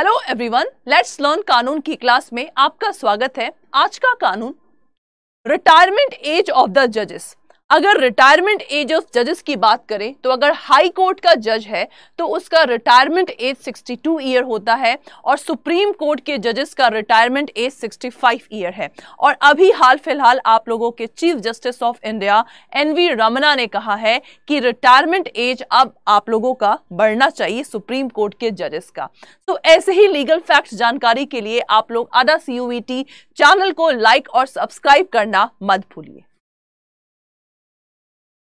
hello everyone let's learn कानून की class में आपका स्वागत है आज का कानून रिटायरमेंट एज ऑफ द जजेस अगर रिटायरमेंट एज ऑफ जजेस की बात करें तो अगर हाई कोर्ट का जज है तो उसका रिटायरमेंट एज 62 ईयर होता है और सुप्रीम कोर्ट के जजेस का रिटायरमेंट एज 65 ईयर है और अभी हाल फिलहाल आप लोगों के chief justice of India N V Ramana ने कहा है कि रिटायरमेंट एज अब आप लोगों का बढ़ना चाहिए सुप्रीम कोर्ट के जजेस का तो ऐसे ही लीगल फैक्ट जानकारी के लिए आप लोग अदा सी चैनल को लाइक और सब्सक्राइब करना मत भूलिए